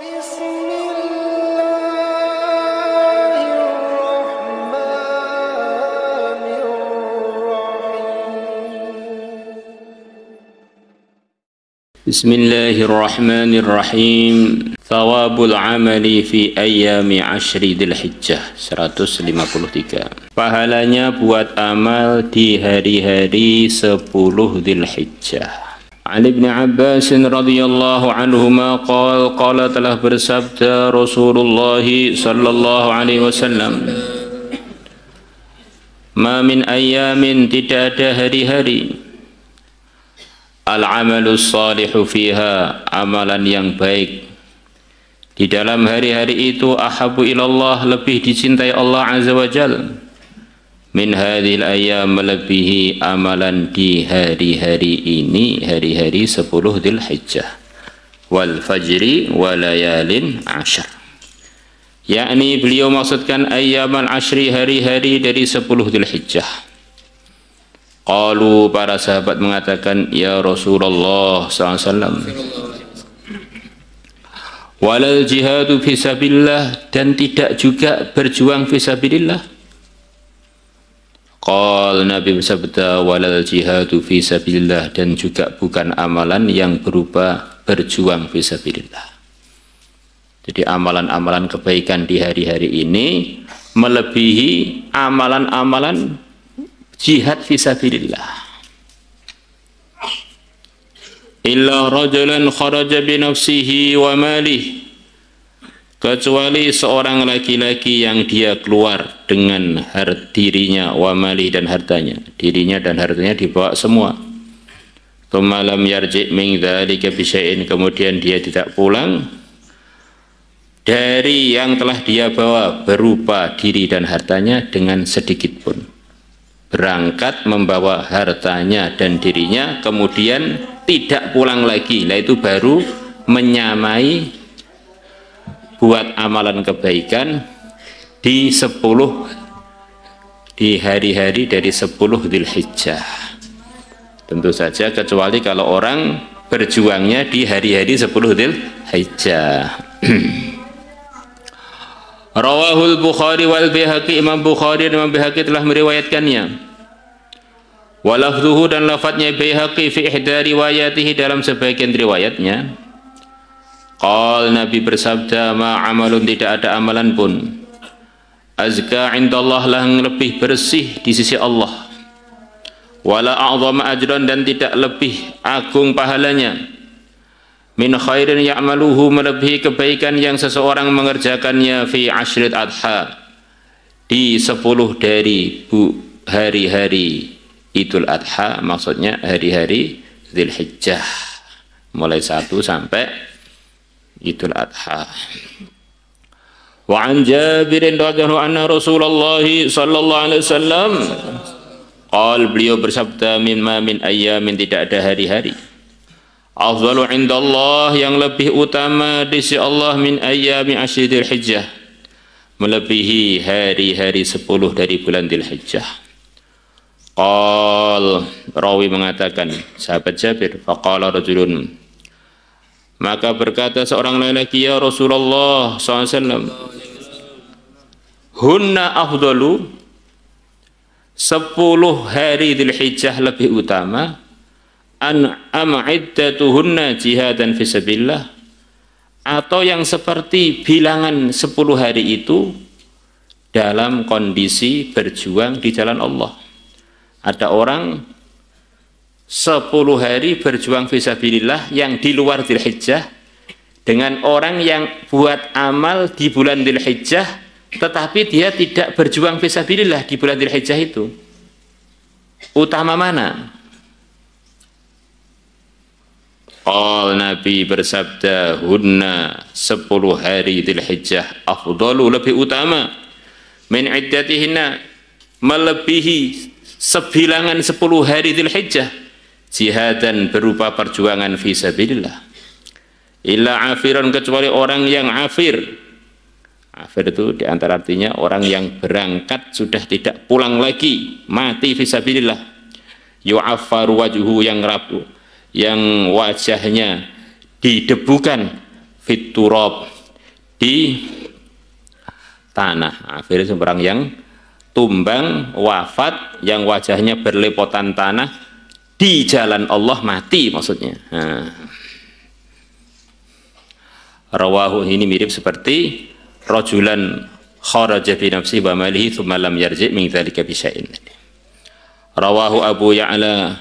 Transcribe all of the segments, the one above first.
بسم الله الرحمن الرحيم ثواب العمل في أيام عشر ذي الحجة 153 pahalanya buat amal di hari-hari 10 الحجة عن ابن عباس رضي الله عنهما قال قال telah bersabda Rasulullah sallallahu alaihi wasallam Ma min ayamin tidak ada hari-hari هري العمل الصالح فيها Amalan yang baik Di dalam hari-hari itu Ahabu ilallah lebih dicintai Allah Azza wa Jalla min hadhil ayyam melebihi amalan di hari-hari ini hari-hari 10 Dzulhijjah wal fajri wa ashar yakni beliau maksudkan ayyaman ashri hari-hari dari 10 Dzulhijjah Qalu para sahabat mengatakan ya Rasulullah SAW walal jihadu fisabilillah dan tidak juga berjuang fisabilillah Qal Nabi bersabda walal jihadu fi sabilillah dan juga bukan amalan yang berupa berjuang fi sabilillah. Jadi amalan-amalan kebaikan di hari-hari ini melebihi amalan-amalan jihad fi sabilillah. Illa rajulan kharaja bi nafsihi wa malihi kecuali seorang laki-laki yang dia keluar dengan hart dirinya wamali dan hartanya dirinya dan hartanya dibawa semua kemalam yarjik ming dzalika kemudian dia tidak pulang dari yang telah dia bawa berupa diri dan hartanya dengan sedikit pun berangkat membawa hartanya dan dirinya kemudian tidak pulang lagi yaitu baru menyamai buat amalan kebaikan di 10 di hari-hari dari 10 Dzulhijjah. Tentu saja kecuali kalau orang berjuangnya di hari-hari 10 Dzulhijjah. Rawahul Bukhari wal Bihaqi Imam Bukhari dan Imam Bihaqi telah meriwayatkannya. Walafduhu dan lafadznya Bihaqi fi ihda riwayatihi dalam sebagian riwayatnya Qal Nabi bersabda ma amalun tidak ada amalan pun azka indallah yang lebih bersih di sisi Allah wala a'zama ajran dan tidak lebih agung pahalanya min khairin ya'maluhu melebihi kebaikan yang seseorang mengerjakannya fi ashrid adha di sepuluh dari bu hari-hari Idul Adha maksudnya hari-hari Dzulhijjah mulai satu sampai Idul Adha. Wa an Jabir radhiyallahu عنه Rasulullah sallallahu alaihi wasallam Qal beliau bersabda min ma min ayyamin tidak ada hari-hari. Afdalu indallah yang lebih utama di sisi Allah min ayyami asyidil hijjah. Melebihi hari-hari sepuluh dari bulan Dzulhijjah. Qal rawi mengatakan sahabat Jabir faqala rajulun maka berkata seorang lelaki, Ya Rasulullah SAW, Hunna afdalu, sepuluh hari Dhul Hijjah lebih utama, an dan jihadan fisabillah, atau yang seperti bilangan sepuluh hari itu, dalam kondisi berjuang di jalan Allah. Ada orang sepuluh hari berjuang visabilillah yang di luar dilhijjah dengan orang yang buat amal di bulan dilhijjah tetapi dia tidak berjuang visabilillah di bulan dilhijjah itu. Utama mana? Al Nabi bersabda hunna sepuluh hari dilhijjah afdalu lebih utama min iddatihinna melebihi sebilangan sepuluh hari dilhijjah jihadan berupa perjuangan visabilillah illa afiron kecuali orang yang afir afir itu diantara artinya orang yang berangkat sudah tidak pulang lagi mati visabilillah yu'affar wajuhu yang rabu yang wajahnya didebukan fiturob di tanah afir itu orang yang tumbang wafat yang wajahnya berlepotan tanah di jalan Allah mati maksudnya. Nah. Rawahu ini mirip seperti rojulan kharaja fi nafsi wa malihi thumma lam yarji min dzalika bi syai'in. Rawahu Abu Ya'la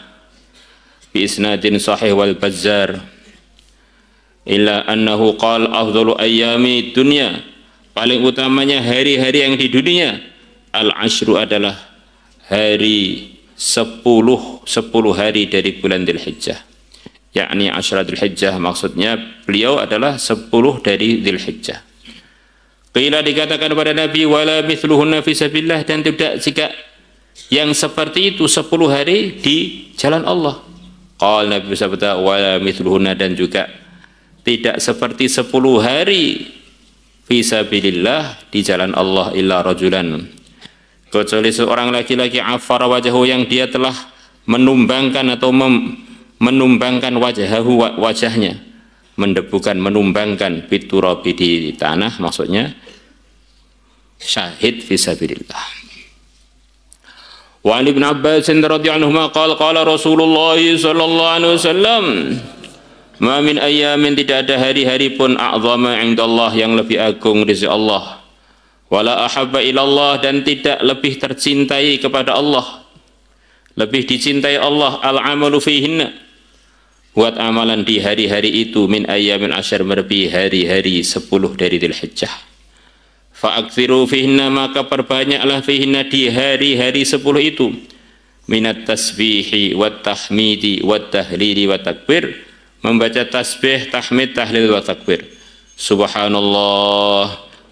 bi isnadin sahih wal Bazzar illa annahu qal afdhalu ayyami dunya paling utamanya hari-hari yang di dunia al ashru adalah hari sepuluh sepuluh hari dari bulan Dzulhijjah. Yakni Asyara Dzulhijjah maksudnya beliau adalah sepuluh dari Dzulhijjah. Qila dikatakan kepada Nabi wala mithluhunna fi sabilillah dan tidak jika yang seperti itu sepuluh hari di jalan Allah. Qal Nabi bersabda wala mithluhunna dan juga tidak seperti sepuluh hari fi sabilillah di jalan Allah illa rajulan kecuali seorang laki-laki afara wajahu yang dia telah menumbangkan atau mem, menumbangkan wajahahu wajahnya mendebukan menumbangkan piturabi di tanah maksudnya syahid fi sabilillah wa ibn abbas radhiyallahu anhu qala qala rasulullah sallallahu alaihi wasallam ma min ayyamin tidak ada hari-hari pun a'zama indallah yang lebih agung di sisi Allah wala ahabba ilallah dan tidak lebih tercintai kepada Allah lebih dicintai Allah al-amalu fihinna buat amalan di hari-hari itu min ayyamin asyar merbi hari-hari sepuluh dari Hijjah fa'aktsiru fihinna maka perbanyaklah fihinna di hari-hari sepuluh itu minat tasbihi wat tahmidi wat tahlili wat takbir membaca tasbih, tahmid, tahlil, wa takbir. Subhanallah,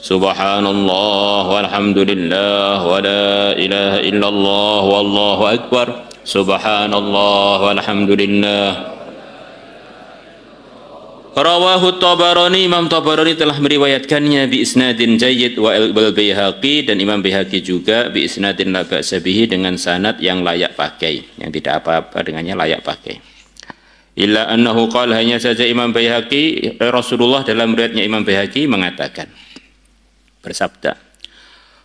Subhanallah walhamdulillah, wa la ilaha illallah إلا akbar. Subhanallah walhamdulillah. سبحان Rawahu Tabarani Imam Tabarani telah meriwayatkannya bi isnadin jayyid wa al bihaqi dan Imam Bihaqi juga bi isnadin la ba'sabihi dengan sanad yang layak pakai yang tidak apa-apa dengannya layak pakai Illa annahu qala hanya saja Imam Bihaqi Rasulullah dalam riwayatnya Imam Bihaqi mengatakan bersabda,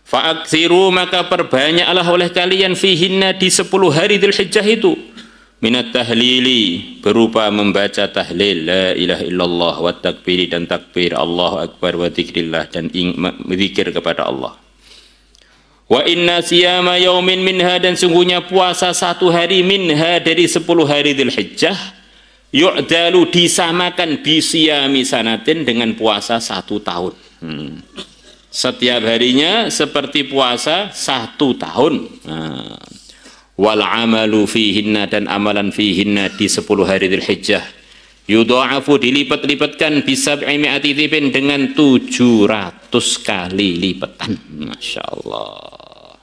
Fa'aksiru maka perbanyaklah oleh kalian fihinna di sepuluh hari Dhul Hijjah itu minat tahlili berupa membaca tahlil la ilaha illallah wa takbiri dan takbir Allah akbar wa zikrillah dan zikir kepada Allah wa inna siyama yaumin minha dan sungguhnya puasa satu hari minha dari sepuluh hari Dhul Hijjah yu'dalu disamakan bisiyami sanatin dengan puasa satu tahun hmm setiap harinya seperti puasa satu tahun. Nah. wal amalu fihinna dan amalan fihinna di sepuluh hari Dzulhijjah yudha'afu dilipat-lipatkan bisa mi'ati tibin dengan 700 kali lipatan Masya Allah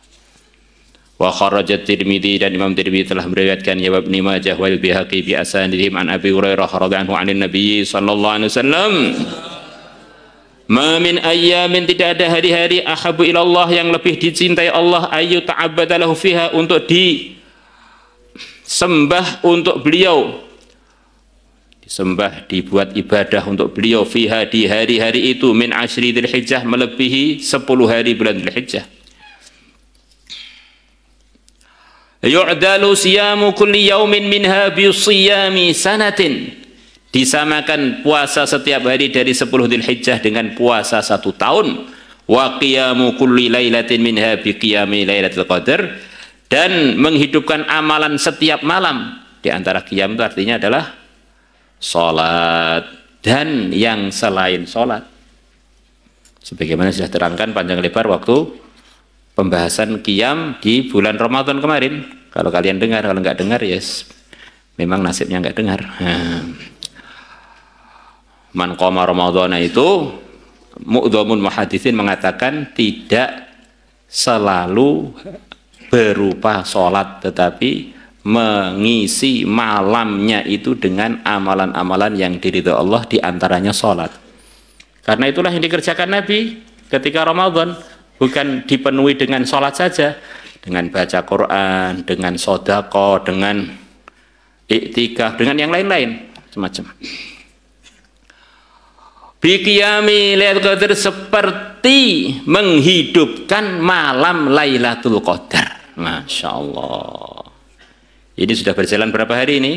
wa kharajat tirmidhi dan Imam Tirmidhi telah meriwayatkan ya wabni Majah wal Bihaqi bi asanidhim an Abi Hurairah radhiyallahu anhu anin Nabi sallallahu alaihi wasallam Mamin ayamin tidak ada hari-hari ahabu ilallah yang lebih dicintai Allah ayu ta'abadalahu fiha untuk di sembah untuk beliau disembah dibuat ibadah untuk beliau fiha di hari-hari itu min asyri dzulhijjah melebihi 10 hari bulan dzulhijjah yu'dalu siyamu kulli yaumin minha bi siyami sanatin disamakan puasa setiap hari dari 10 Dzulhijjah dengan puasa satu tahun wa qiyamu kulli lailatin minha bi qiyami lailatul qadar dan menghidupkan amalan setiap malam di antara qiyam itu artinya adalah salat dan yang selain salat sebagaimana sudah terangkan panjang lebar waktu pembahasan qiyam di bulan Ramadan kemarin kalau kalian dengar kalau nggak dengar yes memang nasibnya nggak dengar hmm man koma ramadhana itu mu'dhamun muhadithin mengatakan tidak selalu berupa sholat tetapi mengisi malamnya itu dengan amalan-amalan yang diridho Allah diantaranya sholat karena itulah yang dikerjakan Nabi ketika Ramadan bukan dipenuhi dengan sholat saja dengan baca Quran, dengan sodako, dengan iktikaf, dengan yang lain-lain semacam. Bikiyami Lailatul Qadar seperti menghidupkan malam Lailatul Qadar. Masya Allah. Ini sudah berjalan berapa hari ini?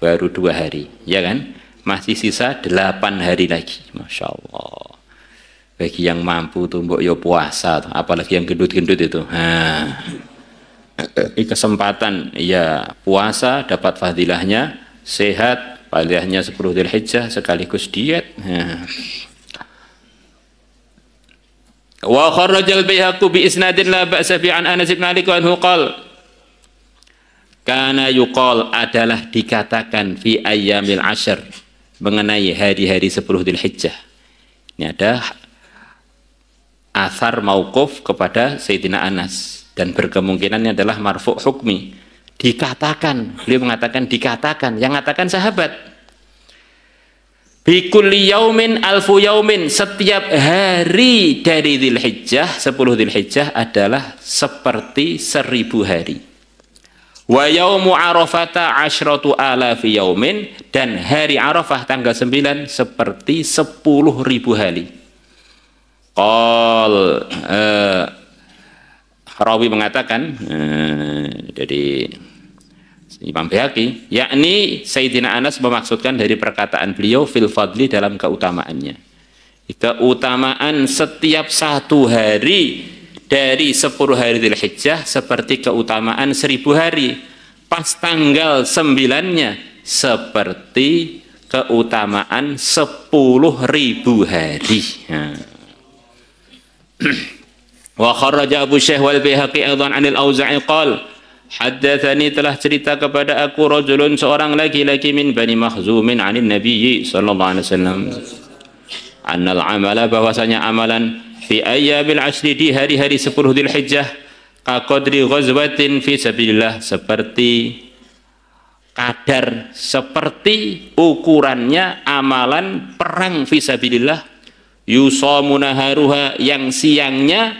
Baru dua hari, ya kan? Masih sisa delapan hari lagi. Masya Allah. Bagi yang mampu tumbuk yo ya puasa, apalagi yang gendut-gendut itu. Ha. Ini kesempatan ya puasa dapat fadilahnya, sehat, Fadilahnya 10 Hijjah sekaligus diet. Wa kharrajal bihaqu bi isnadin la ba'sa fi an Anas bin Malik anhu qala Karena yuqal adalah dikatakan fi ayyamil asyr mengenai hari-hari 10 Hijjah. Ini ada asar mauquf kepada Sayyidina Anas dan berkemungkinannya adalah marfu hukmi dikatakan beliau mengatakan dikatakan yang mengatakan sahabat bikulli yaumin alfu yaumin setiap hari dari Dzulhijjah 10 Dzulhijjah adalah seperti seribu hari wa yaumu arafata asyratu alafi yaumin dan hari arafah tanggal 9 seperti 10 ribu hari Qal uh, Rawi mengatakan uh, jadi Imam Bihaki yakni Sayyidina Anas memaksudkan dari perkataan beliau fil fadli dalam keutamaannya keutamaan setiap satu hari dari sepuluh hari Dhul Hijjah seperti keutamaan seribu hari pas tanggal sembilannya seperti keutamaan sepuluh ribu hari nah. wa kharaja Abu Syekh wal Bihaqi aidan anil Auza'i qala Haddathani telah cerita kepada aku rajulun seorang laki-laki min Bani Makhzumin anin Nabiyyi sallallahu alaihi wasallam. Annal amala bahwasanya amalan fi ayyamil asri di hari-hari 10 Dzulhijjah qadri ghazwatin fi sabilillah seperti kadar seperti ukurannya amalan perang fi sabilillah yusamunaharuha yang siangnya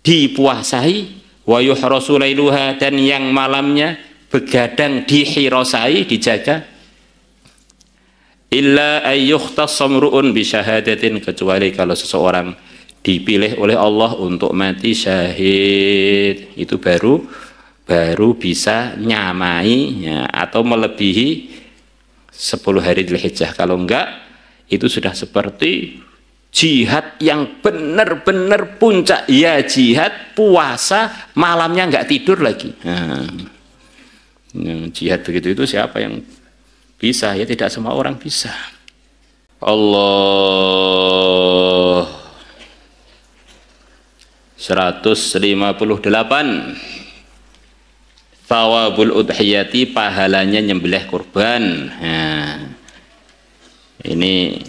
dipuasai wa yuhrasu lailuha dan yang malamnya begadang dihirasai dijaga illa ayyukhtas samru'un bisyahadatin kecuali kalau seseorang dipilih oleh Allah untuk mati syahid itu baru baru bisa nyamai ya, atau melebihi 10 hari Dzulhijjah kalau enggak itu sudah seperti jihad yang benar-benar puncak ya jihad puasa malamnya nggak tidur lagi nah, jihad begitu itu siapa yang bisa ya tidak semua orang bisa Allah 158 Tawabul udhiyati pahalanya nyembelih kurban nah, ini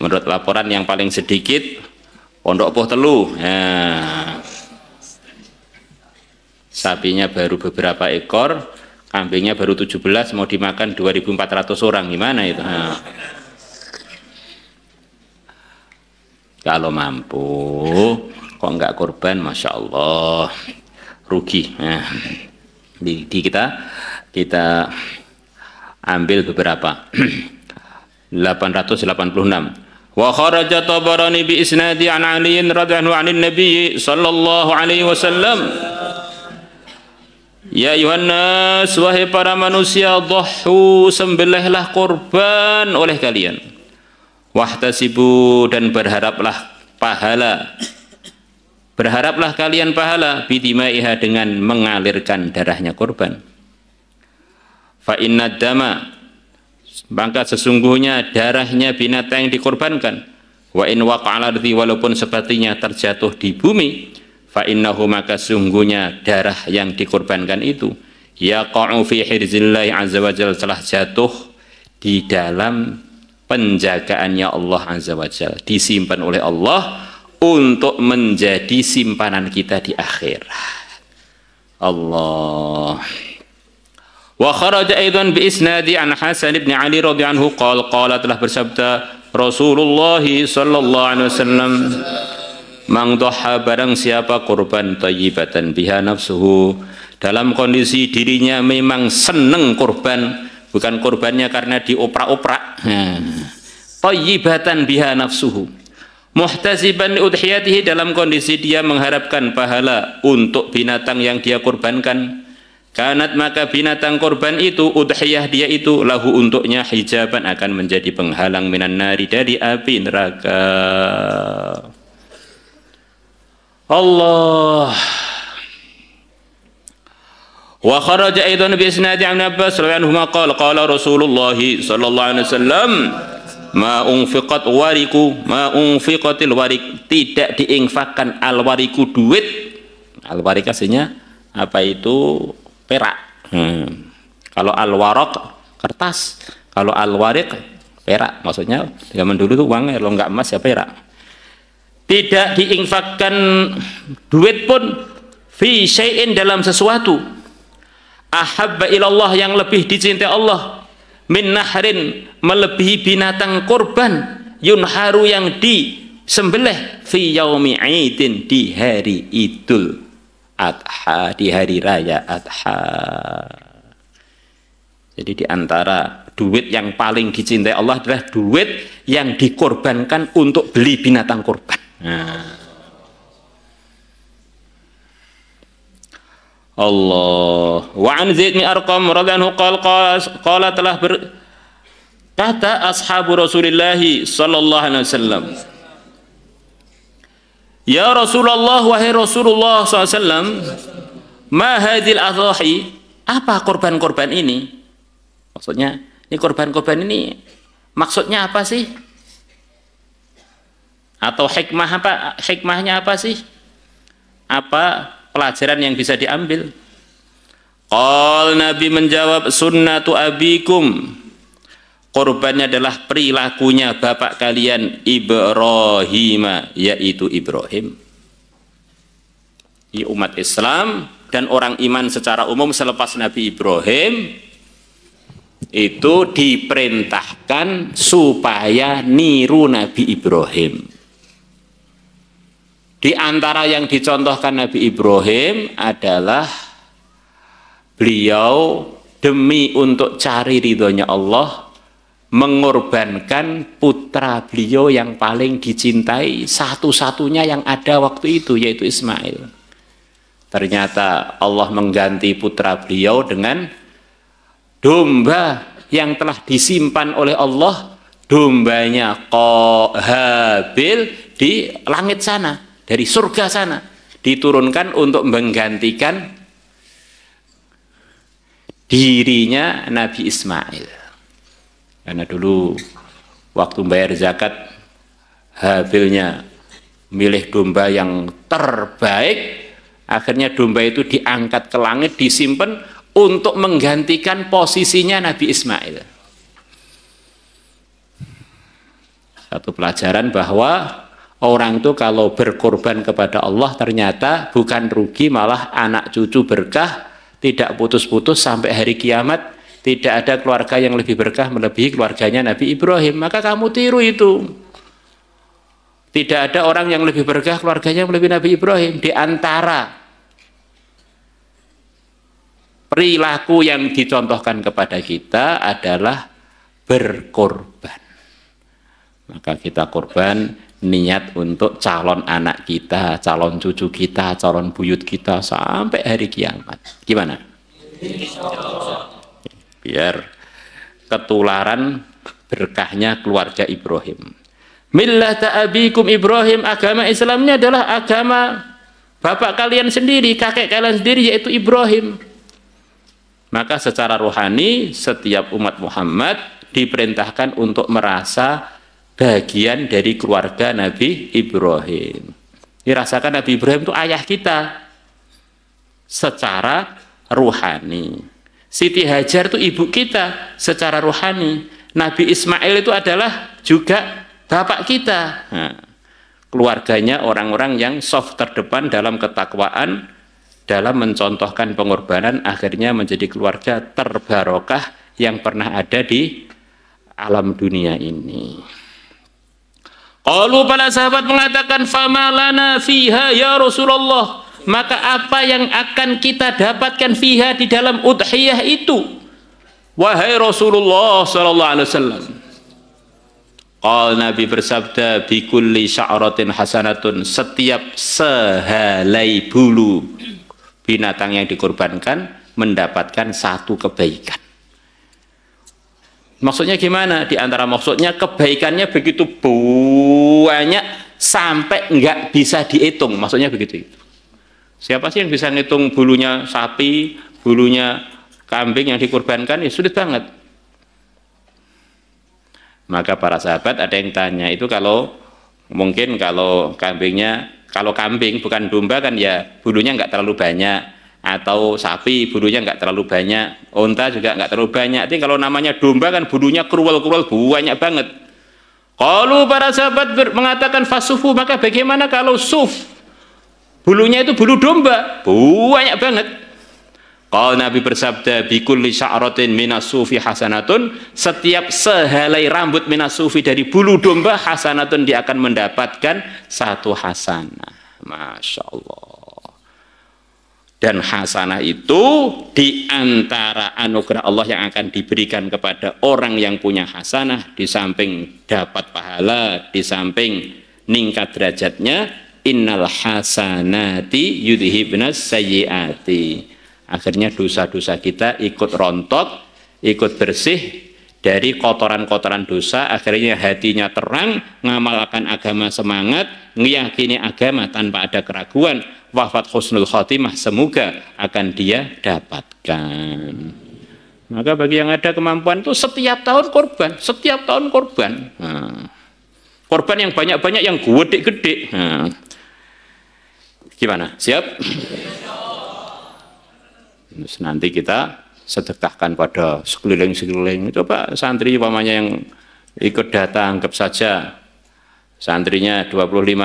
menurut laporan yang paling sedikit pondok poh telu ya. sapinya baru beberapa ekor kambingnya baru 17 mau dimakan 2400 orang gimana itu ya. kalau mampu kok nggak korban Masya Allah rugi nah, di kita kita ambil beberapa 886 wa kharaja tabarani bi isnadi an عنه radhiyallahu النبي nabi sallallahu alaihi wasallam Ya ayuhan nas wahai para manusia dhuhu sembelihlah korban oleh kalian wahtasibu dan berharaplah pahala berharaplah kalian pahala bidimaiha dengan mengalirkan darahnya korban fa inna dama maka sesungguhnya darahnya binatang yang dikorbankan. Wa in waqa'al walaupun sepertinya terjatuh di bumi, fa innahu maka sungguhnya darah yang dikorbankan itu yaqa'u fi hirzillah azza wa jalla telah jatuh di dalam penjagaannya Allah azza wa jalla disimpan oleh Allah untuk menjadi simpanan kita di akhirat Allah Wa kharaja aidan bi isnadi an Hasan ibn Ali radhiyallahu anhu قال qala telah bersabda Rasulullah sallallahu alaihi wasallam Mang dhaha barang siapa kurban thayyibatan biha nafsuhu dalam kondisi dirinya memang seneng kurban bukan kurbannya karena dioprak-oprak hmm. thayyibatan biha nafsuhu muhtasiban udhiyatihi dalam kondisi dia mengharapkan pahala untuk binatang yang dia kurbankan Kanat maka binatang korban itu udhiyah dia itu lahu untuknya hijaban akan menjadi penghalang minan nari dari api neraka. Allah wa kharaja aidan bi isnadi an abbas radhiyallahu anhu qala qala rasulullah sallallahu alaihi wasallam ma unfiqat wariku ma unfiqatil warik tidak diinfakkan al wariku duit al warik aslinya apa itu perak. Hmm. Kalau al kertas, kalau al perak. Maksudnya zaman dulu tuh uang kalau nggak emas ya perak. Tidak diinfakkan duit pun fi syai'in dalam sesuatu ahabba ilallah yang lebih dicintai Allah min nahrin melebihi binatang kurban yunharu yang disembelih fi yaumi di hari idul adha di hari raya adha jadi di antara duit yang paling dicintai Allah adalah duit yang dikorbankan untuk beli binatang korban nah. Allah wa an Zaid bin Arqam radhiyallahu qala qala telah berkata ashabu rasulillahi sallallahu alaihi wasallam Ya Rasulullah wahai Rasulullah SAW ma hadil adhahi apa korban-korban ini maksudnya ini korban-korban ini maksudnya apa sih atau hikmah apa hikmahnya apa sih apa pelajaran yang bisa diambil Qal Nabi menjawab sunnatu abikum korbannya adalah perilakunya bapak kalian Ibrahim yaitu Ibrahim di umat Islam dan orang iman secara umum selepas Nabi Ibrahim itu diperintahkan supaya niru Nabi Ibrahim di antara yang dicontohkan Nabi Ibrahim adalah beliau demi untuk cari ridhonya Allah mengorbankan putra beliau yang paling dicintai satu-satunya yang ada waktu itu yaitu Ismail. Ternyata Allah mengganti putra beliau dengan domba yang telah disimpan oleh Allah dombanya Qahabil di langit sana dari surga sana diturunkan untuk menggantikan dirinya Nabi Ismail. Karena dulu waktu bayar zakat hasilnya milih domba yang terbaik akhirnya domba itu diangkat ke langit disimpan untuk menggantikan posisinya Nabi Ismail satu pelajaran bahwa orang itu kalau berkorban kepada Allah ternyata bukan rugi malah anak cucu berkah tidak putus-putus sampai hari kiamat tidak ada keluarga yang lebih berkah melebihi keluarganya Nabi Ibrahim. Maka kamu tiru itu. Tidak ada orang yang lebih berkah keluarganya melebihi Nabi Ibrahim. Di antara perilaku yang dicontohkan kepada kita adalah berkorban. Maka kita korban niat untuk calon anak kita, calon cucu kita, calon buyut kita sampai hari kiamat. Gimana? biar ketularan berkahnya keluarga Ibrahim Millah ta'abikum Ibrahim agama Islamnya adalah agama bapak kalian sendiri kakek kalian sendiri yaitu Ibrahim maka secara rohani setiap umat Muhammad diperintahkan untuk merasa bagian dari keluarga Nabi Ibrahim dirasakan Nabi Ibrahim itu ayah kita secara rohani. Siti Hajar itu ibu kita secara rohani. Nabi Ismail itu adalah juga bapak kita. Nah, keluarganya orang-orang yang soft terdepan dalam ketakwaan, dalam mencontohkan pengorbanan akhirnya menjadi keluarga terbarokah yang pernah ada di alam dunia ini. Kalau para sahabat mengatakan lana fiha ya Rasulullah maka apa yang akan kita dapatkan fiha di dalam udhiyah itu wahai Rasulullah sallallahu alaihi wasallam Qal Nabi bersabda bi kulli sya'ratin hasanatun setiap sehelai bulu binatang yang dikorbankan mendapatkan satu kebaikan Maksudnya gimana? Di antara maksudnya kebaikannya begitu banyak sampai nggak bisa dihitung. Maksudnya begitu. Siapa sih yang bisa ngitung bulunya sapi, bulunya kambing yang dikurbankan? Ya sulit banget. Maka para sahabat ada yang tanya, itu kalau mungkin kalau kambingnya, kalau kambing bukan domba kan ya bulunya nggak terlalu banyak, atau sapi bulunya nggak terlalu banyak, unta juga nggak terlalu banyak. Tapi kalau namanya domba kan bulunya kerual-kerual banyak banget. Kalau para sahabat mengatakan fasufu, maka bagaimana kalau suf? Bulunya itu bulu domba, banyak banget. Kalau Nabi bersabda, bikul bikulli sya'ratin minasufi hasanatun, setiap sehelai rambut minasufi dari bulu domba hasanatun, dia akan mendapatkan satu hasanah. Masya Allah. Dan hasanah itu diantara anugerah Allah yang akan diberikan kepada orang yang punya hasanah, di samping dapat pahala, di samping ningkat derajatnya, innal hasanati yudhibnas sayyiati akhirnya dosa-dosa kita ikut rontok ikut bersih dari kotoran-kotoran dosa akhirnya hatinya terang ngamalkan agama semangat meyakini agama tanpa ada keraguan wafat khusnul khotimah semoga akan dia dapatkan maka bagi yang ada kemampuan itu setiap tahun korban setiap tahun korban nah, korban yang banyak-banyak yang gede-gede nah, Gimana? Siap? Terus nanti kita sedekahkan pada sekeliling-sekeliling. Coba santri umpamanya yang ikut datang, anggap saja santrinya 25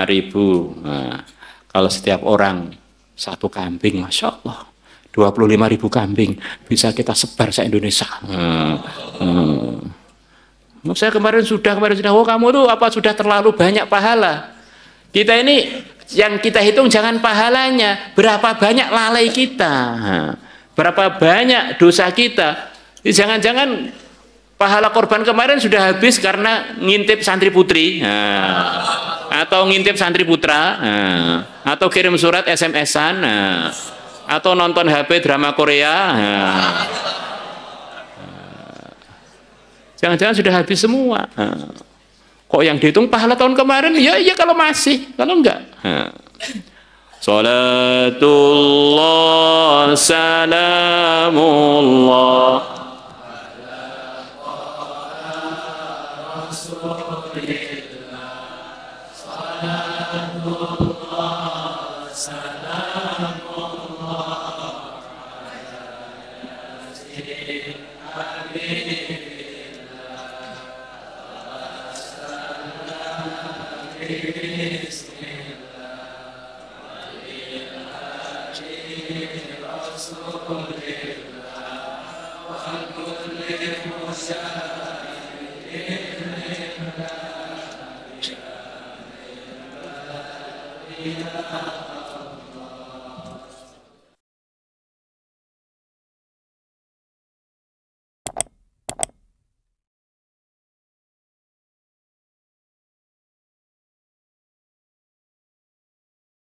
ribu. Nah, kalau setiap orang satu kambing, Masya Allah. 25 ribu kambing bisa kita sebar se-Indonesia. Hmm. Hmm. Saya kemarin sudah, kemarin sudah, oh kamu tuh apa sudah terlalu banyak pahala? Kita ini yang kita hitung jangan pahalanya, berapa banyak lalai kita, berapa banyak dosa kita. Jangan-jangan pahala korban kemarin sudah habis karena ngintip santri putri atau ngintip santri putra atau kirim surat SMS-an atau nonton HP drama Korea jangan-jangan sudah habis semua Kok yang dihitung pahala tahun kemarin? Ya iya kalau masih, kalau enggak. Salatullah salamullah ala